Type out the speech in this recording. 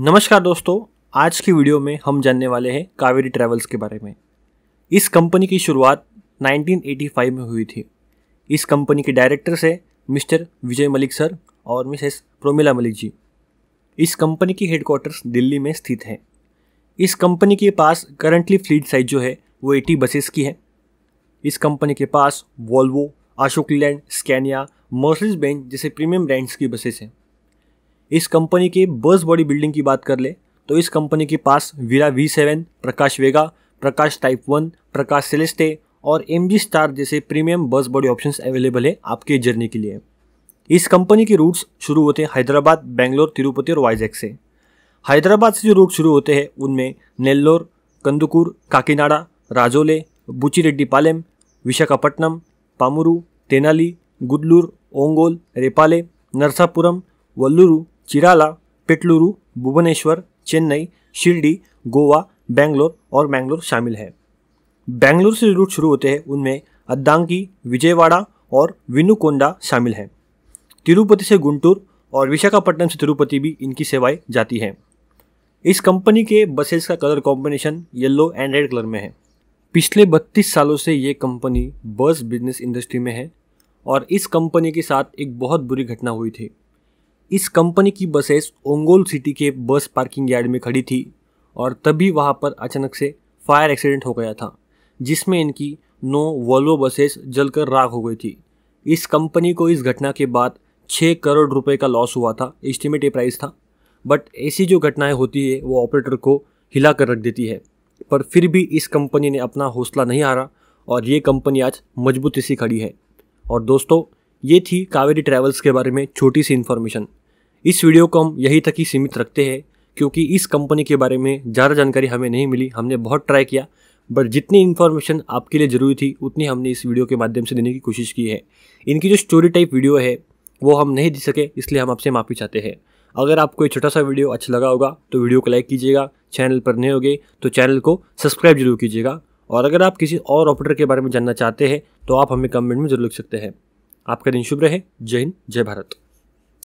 नमस्कार दोस्तों आज की वीडियो में हम जानने वाले हैं कावेरी ट्रैवल्स के बारे में इस कंपनी की शुरुआत 1985 में हुई थी इस कंपनी के डायरेक्टर्स से मिस्टर विजय मलिक सर और मिसेस प्रोमिला मलिक जी इस कंपनी की हेडक्वार्टर्स दिल्ली में स्थित है इस कंपनी के पास करंटली फ्लीट साइज जो है वो 80 बसेस की है इस कंपनी के पास Volvo Ashok Leyland Scania Mercedes Benz जैसे प्रीमियम ब्रांड्स की बसेस हैं इस कंपनी के बस बॉडी बिल्डिंग की बात कर ले तो इस कंपनी के पास Veera V seven Prakash Vega Prakash type one Prakash Celeste और एम जी स्टार जैसे premium bus body options available है आपके जर्नी के लिए इस कंपनी के रूट्स शुरू होते हैं हैदराबाद बेंगलोर तिरुपति और वाइजैक से हैदराबाद से जो रूट शुरू होते हैं उनमें नेल्लोर कंदुकूर काकीनाडा राजोले बुचिरेड्डी पालेम विशाखापट्टनम पामुरु तेनाली गुडलूर ओंगोल रेपाले नरसापुरम वल्लूरू चिराला पेटलुरु भुवनेश्वर चेन्नई शिरडी गोवा बेंगलोर और मैंगलोर शामिल है बेंगलोर से रूट शुरू होते हैं उनमें अद्दांकी विजयवाड़ा और विनुकोंडा शामिल हैं तिरुपति से गुंटूर और विशाखापट्टनम से तिरुपति भी इनकी सेवाएं जाती हैं इस कंपनी के बसेस का colour combination yellow and red colour में है पिछले 32 सालों से ये कंपनी बस बिजनेस इंडस्ट्री में है और इस कंपनी के साथ एक बहुत बुरी घटना हुई थी इस कंपनी की बसेस ओंगोल सिटी के बस पार्किंग यार्ड में खड़ी थी और तभी वहाँ पर अचानक से फायर एक्सीडेंट हो गया था जिसमें इनकी नौ वॉल्वो बसेस जलकर राख हो गई थी इस कंपनी को इस घटना के बाद छः करोड़ रुपए का लॉस हुआ था एस्टिमेट प्राइस था बट ऐसी जो घटनाएं होती है वो ऑपरेटर को हिला कर रख देती है पर फिर भी इस कंपनी ने अपना हौसला नहीं हारा और ये कंपनी आज मजबूती से खड़ी है और दोस्तों ये थी कावेरी ट्रैवल्स के बारे में छोटी सी इन्फॉर्मेशन इस वीडियो को हम यहीं तक ही सीमित रखते हैं क्योंकि इस कंपनी के बारे में ज़्यादा जानकारी हमें नहीं मिली हमने बहुत ट्राई किया बट जितनी इन्फॉर्मेशन आपके लिए ज़रूरी थी उतनी हमने इस वीडियो के माध्यम से देने की कोशिश की है इनकी जो स्टोरी टाइप वीडियो है वो हम नहीं दे सके इसलिए हम आपसे माफ़ी चाहते हैं अगर आपको ये छोटा सा वीडियो अच्छा लगा होगा तो वीडियो को लाइक कीजिएगा चैनल पर नए होगे तो चैनल को सब्सक्राइब जरूर कीजिएगा और अगर आप किसी और ऑपरेटर के बारे में जानना चाहते हैं तो आप हमें कमेंट में जरूर लिख सकते हैं आपका दिन शुभ रहे जय हिंद जय भारत